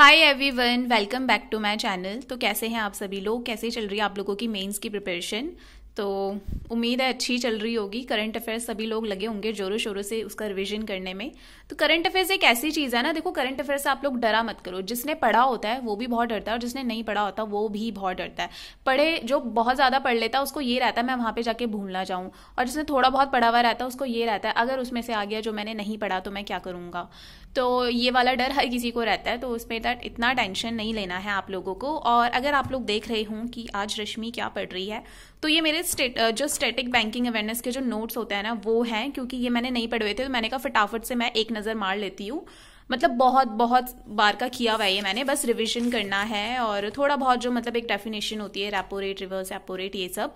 hi everyone welcome back to my channel तो कैसे हैं आप सभी लोग कैसे चल रही है आप लोगों की मेंस की प्रिपरेशन तो उम्मीद है अच्छी चल रही होगी करंट अफेयर्स सभी लोग लगे होंगे जोरों शोरों से उसका रिविजन करने में तो करंट अफेयर्स एक ऐसी चीज़ है ना देखो करंट अफेयर्स आप लोग डरा मत करो जिसने पढ़ा होता है वो भी बहुत डरता है और जिसने नहीं पढ़ा होता वो भी बहुत डरता है पढ़े जो बहुत ज़्यादा पढ़ लेता है उसको ये रहता है मैं वहाँ पर जाके भूलना जाऊँ और जिसने थोड़ा बहुत पढ़ा हुआ रहता है उसको ये रहता है अगर उसमें से आ गया जो मैंने नहीं पढ़ा तो मैं क्या करूँगा तो ये वाला डर हर किसी को रहता है तो उसमें दैट इतना टेंशन नहीं लेना है आप लोगों को और अगर आप लोग देख रहे हों कि आज रश्मि क्या पढ़ रही है तो ये मेरे स्टेट जो स्टेटिक बैंकिंग अवेयरनेस के जो नोट्स होते हैं ना वो हैं क्योंकि ये मैंने नहीं पढ़े हुए थे तो मैंने कहा फटाफट से मैं एक नज़र मार लेती हूँ मतलब बहुत बहुत बार का किया हुआ है ये मैंने बस रिविजन करना है और थोड़ा बहुत जो मतलब एक डेफिनेशन होती है repo rate reverse repo rate ये सब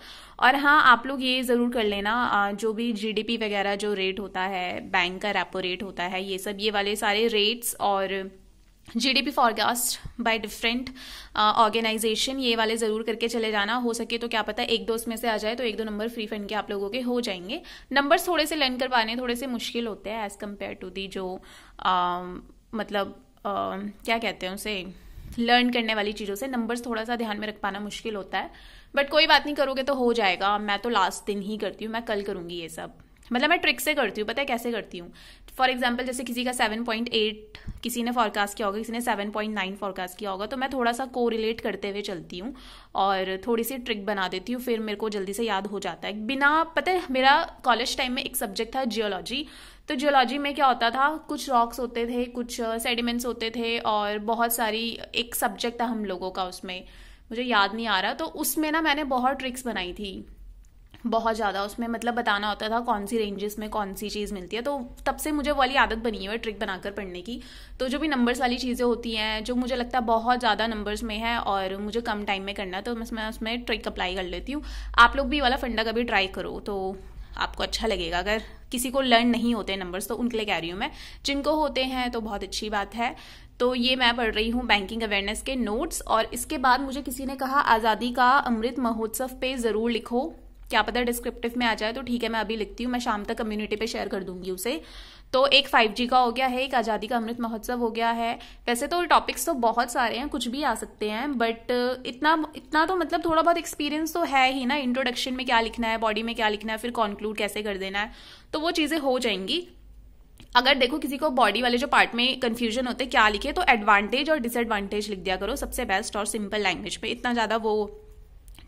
और हाँ आप लोग ये ज़रूर कर लेना जो भी जीडीपी वगैरह जो रेट होता है बैंक का रेपो रेट होता है ये सब ये वाले सारे रेट्स और GDP forecast by different organisation ये वाले ज़रूर करके चले जाना हो सके तो क्या पता एक दो उसमें से आ जाए तो एक दो नंबर फ्री फंड के आप लोगों के हो जाएंगे नंबर्स थोड़े से लर्न कर पाने थोड़े से मुश्किल होते हैं एज़ कम्पेयर टू दी जो uh, मतलब uh, क्या कहते हैं उसे लर्न करने वाली चीज़ों से नंबर्स थोड़ा सा ध्यान में रख पाना मुश्किल होता है बट कोई बात नहीं करोगे तो हो जाएगा मैं तो लास्ट दिन ही करती हूँ मैं कल करूँगी ये सब मतलब मैं ट्रिक से करती हूँ पता है कैसे करती हूँ फॉर एग्जाम्पल जैसे किसी का सेवन पॉइंट एट किसी ने फॉरकास्ट किया होगा किसी ने सेवन पॉइंट नाइन फॉरकास्ट किया होगा तो मैं थोड़ा सा को रिलेट करते हुए चलती हूँ और थोड़ी सी ट्रिक बना देती हूँ फिर मेरे को जल्दी से याद हो जाता है बिना पता है मेरा कॉलेज टाइम में एक सब्जेक्ट था जियोलॉजी तो जियोलॉजी में क्या होता था कुछ रॉक्स होते थे कुछ सेडिमेंट्स होते थे और बहुत सारी एक सब्जेक्ट था हम लोगों का उसमें मुझे याद नहीं आ रहा तो उसमें ना मैंने बहुत ट्रिक्स बनाई थी बहुत ज़्यादा उसमें मतलब बताना होता था कौन सी रेंजेस में कौन सी चीज़ मिलती है तो तब से मुझे वाली आदत बनी हुई है ट्रिक बनाकर पढ़ने की तो जो भी नंबर्स वाली चीज़ें होती हैं जो मुझे लगता है बहुत ज़्यादा नंबर्स में है और मुझे कम टाइम में करना है तो मैं उसमें ट्रिक अप्लाई कर लेती हूँ आप लोग भी वाला फंडा कभी ट्राई करो तो आपको अच्छा लगेगा अगर किसी को लर्न नहीं होते नंबर्स तो उनके लिए कह रही हूँ मैं जिनको होते हैं तो बहुत अच्छी बात है तो ये मैं पढ़ रही हूँ बैंकिंग अवेयरनेस के नोट्स और इसके बाद मुझे किसी ने कहा आज़ादी का अमृत महोत्सव पे ज़रूर लिखो क्या पता डिस्क्रिप्टिव में आ जाए तो ठीक है मैं अभी लिखती हूँ मैं शाम तक कम्युनिटी पे शेयर कर दूंगी उसे तो एक 5G का हो गया है एक आज़ादी का अमृत महोत्सव हो गया है वैसे तो टॉपिक्स तो बहुत सारे हैं कुछ भी आ सकते हैं बट इतना इतना तो मतलब थोड़ा बहुत एक्सपीरियंस तो है ही ना इंट्रोडक्शन में क्या लिखना है बॉडी में क्या लिखना है फिर कॉन्क्लूड कैसे कर देना है तो वो चीज़ें हो जाएंगी अगर देखो किसी को बॉडी वाले जो पार्ट में कन्फ्यूजन होते क्या लिखे तो एडवांटेज और डिसएडवांटेज लिख दिया करो सबसे बेस्ट और सिंपल लैंग्वेज पे इतना ज़्यादा वो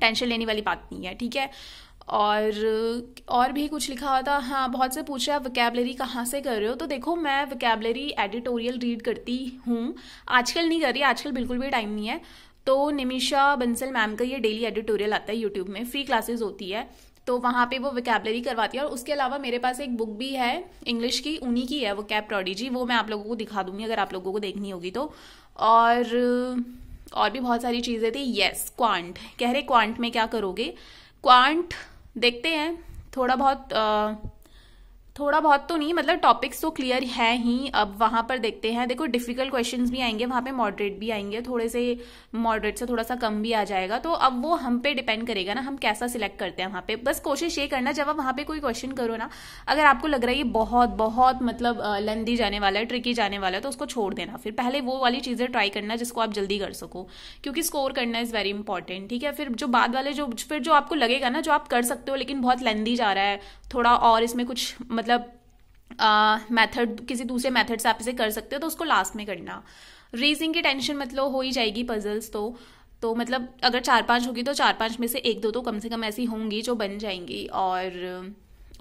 टेंशन लेने वाली बात नहीं है ठीक है और और भी कुछ लिखा हुआ था हाँ बहुत से रहे आप वकेबलरी कहाँ से कर रहे हो तो देखो मैं वकेबलरी एडिटोरियल रीड करती हूँ आजकल नहीं कर रही आजकल बिल्कुल भी टाइम नहीं है तो निमिषा बंसल मैम का ये डेली एडिटोरियल आता है यूट्यूब में फ्री क्लासेस होती है तो वहाँ पे वो वकेबलरी करवाती है और उसके अलावा मेरे पास एक बुक भी है इंग्लिश की उन्हीं की है वो कैब प्रोडिजी वो मैं आप लोगों को दिखा दूंगी अगर आप लोगों को देखनी होगी तो और और भी बहुत सारी चीज़ें थी येस क्वांट कह रहे क्वांट में क्या करोगे क्वांट देखते हैं थोड़ा बहुत आ, थोड़ा बहुत तो नहीं मतलब टॉपिक्स तो क्लियर है ही अब वहाँ पर देखते हैं देखो डिफिकल्ट क्वेश्चंस भी आएंगे वहाँ पे मॉडरेट भी आएंगे थोड़े से मॉडरेट से थोड़ा सा कम भी आ जाएगा तो अब वो हम पे डिपेंड करेगा ना हम कैसा सिलेक्ट करते हैं वहाँ पे बस कोशिश ये करना जब आप वहाँ पे कोई क्वेश्चन करो ना अगर आपको लग रहा है ये बहुत बहुत मतलब लेंदी जाने वाला है ट्रिकी जाने वाला है तो उसको छोड़ देना फिर पहले वो वाली चीज़ें ट्राई करना जिसको आप जल्दी कर सको क्योंकि स्कोर करना इज़ वेरी इंपॉर्टेंट ठीक है फिर जो बाद वाले जो फिर जो आपको लगेगा ना जो आप कर सकते हो लेकिन बहुत लेंदी जा रहा है थोड़ा और इसमें कुछ मतलब मतलब मेथड uh, किसी दूसरे मेथड से आप इसे कर सकते हो तो उसको लास्ट में करना रीजिंग की टेंशन मतलब हो ही जाएगी पजल्स तो तो मतलब अगर चार पांच होगी तो चार पांच में से एक दो तो कम से कम ऐसी होंगी जो बन जाएंगी और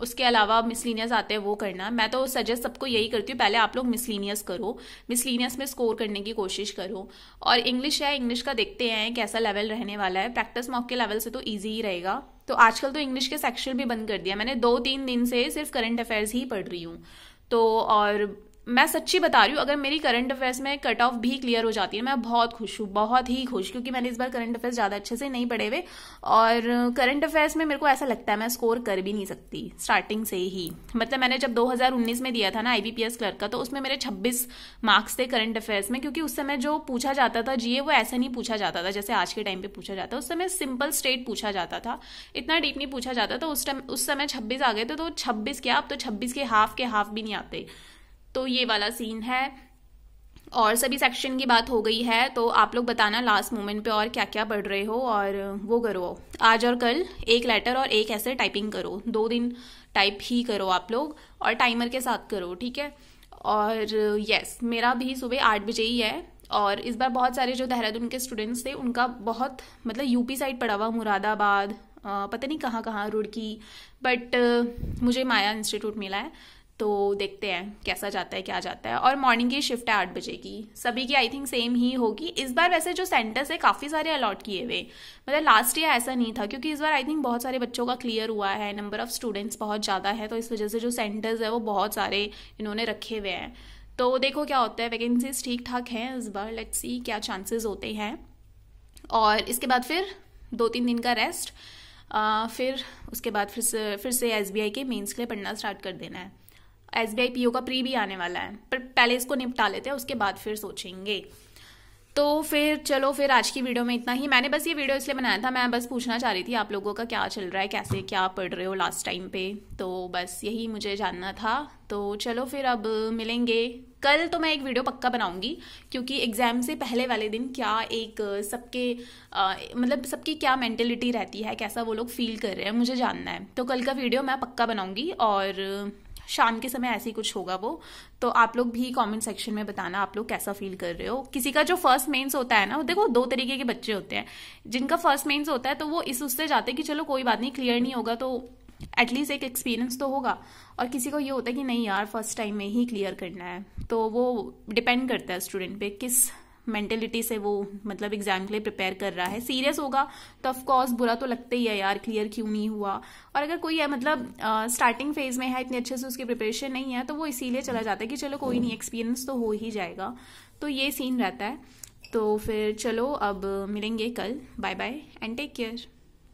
उसके अलावा मिसलिनियस आते हैं वो करना मैं तो सजेस्ट सबको यही करती हूँ पहले आप लोग मिसलिनियस करो मिसलिनियस में स्कोर करने की कोशिश करो और इंग्लिश है इंग्लिश का देखते हैं कैसा लेवल रहने वाला है प्रैक्टिस मॉक के लेवल से तो ईजी ही रहेगा तो आजकल तो इंग्लिश के सेक्शन भी बंद कर दिया मैंने दो तीन दिन से सिर्फ करंट अफेयर्स ही पढ़ रही हूँ तो और मैं सच्ची बता रही हूँ अगर मेरी करंट अफेयर्स में कट ऑफ भी क्लियर हो जाती है मैं बहुत खुश हूँ बहुत ही खुश क्योंकि मैंने इस बार करंट अफेयर्स ज़्यादा अच्छे से नहीं पढ़े हुए और करंट अफेयर्स में मेरे को ऐसा लगता है मैं स्कोर कर भी नहीं सकती स्टार्टिंग से ही मतलब मैंने जब 2019 में दिया था ना आईबीपीएस क्लर्क का तो उसमें मेरे छब्बीस मार्क्स थे करंट अफेयर्स में क्योंकि उस समय जो पूछा जाता था जीए वो ऐसा नहीं पूछा जाता था जैसे आज के टाइम पर पूछा जाता उस समय सिंपल स्टेट पूछा जाता था इतना डीप नहीं पूछा जाता था उस टाइम उस समय छब्बीस आ गए थे तो छब्बीस क्या अब तो छब्बीस के हाफ के हाफ भी नहीं आते तो ये वाला सीन है और सभी सेक्शन की बात हो गई है तो आप लोग बताना लास्ट मोमेंट पे और क्या क्या बढ़ रहे हो और वो करो आज और कल एक लेटर और एक ऐसे टाइपिंग करो दो दिन टाइप ही करो आप लोग और टाइमर के साथ करो ठीक है और यस मेरा भी सुबह आठ बजे ही है और इस बार बहुत सारे जो देहरादून के स्टूडेंट्स थे उनका बहुत मतलब यूपी साइड पड़ा हुआ मुरादाबाद पता नहीं कहाँ कहाँ रुड़की बट मुझे माया इंस्टीट्यूट मिला है तो देखते हैं कैसा जाता है क्या जाता है और मॉर्निंग की शिफ्ट है आठ बजे की सभी की आई थिंक सेम ही होगी इस बार वैसे जो सेंटर्स है काफ़ी सारे अलॉट किए हुए मतलब लास्ट ईयर ऐसा नहीं था क्योंकि इस बार आई थिंक बहुत सारे बच्चों का क्लियर हुआ है नंबर ऑफ़ स्टूडेंट्स बहुत ज़्यादा है तो इस वजह से जो सेंटर्स है वो बहुत सारे इन्होंने रखे हुए हैं तो देखो क्या होता है वैकेंसीज ठीक ठाक हैं इस बार लेट्स सी क्या चांसेस होते हैं और इसके बाद फिर दो तीन दिन का रेस्ट आ, फिर उसके बाद फिर से फिर से एस के मेंस के लिए पढ़ना स्टार्ट कर देना है S B I P O का प्री भी आने वाला है पर पहले इसको निपटा लेते हैं उसके बाद फिर सोचेंगे तो फिर चलो फिर आज की वीडियो में इतना ही मैंने बस ये वीडियो इसलिए बनाया था मैं बस पूछना चाह रही थी आप लोगों का क्या चल रहा है कैसे क्या पढ़ रहे हो लास्ट टाइम पे तो बस यही मुझे जानना था तो चलो फिर अब मिलेंगे कल तो मैं एक वीडियो पक्का बनाऊंगी क्योंकि एग्जाम से पहले वाले दिन क्या एक सबके मतलब सबकी क्या मेंटेलिटी रहती है कैसा वो लोग फील कर रहे हैं मुझे जानना है तो कल का वीडियो मैं पक्का बनाऊंगी और शाम के समय ऐसे ही कुछ होगा वो तो आप लोग भी कमेंट सेक्शन में बताना आप लोग कैसा फील कर रहे हो किसी का जो फर्स्ट मेंस होता है ना देखो दो तरीके के बच्चे होते हैं जिनका फर्स्ट मेंस होता है तो वो इस उससे जाते हैं कि चलो कोई बात नहीं क्लियर नहीं होगा तो एटलीस्ट एक एक्सपीरियंस तो होगा और किसी को ये होता है कि नहीं यार फर्स्ट टाइम में ही क्लियर करना है तो वो डिपेंड करता है स्टूडेंट पे किस मेंटेलिटी से वो मतलब एग्जाम के लिए प्रिपेयर कर रहा है सीरियस होगा तो ऑफकोर्स बुरा तो लगता ही है यार क्लियर क्यों नहीं हुआ और अगर कोई है मतलब स्टार्टिंग फेज में है इतने अच्छे से उसकी प्रिपरेशन नहीं है तो वो इसीलिए चला जाता है कि चलो कोई नहीं एक्सपीरियंस तो हो ही जाएगा तो ये सीन रहता है तो फिर चलो अब मिलेंगे कल bye bye and take care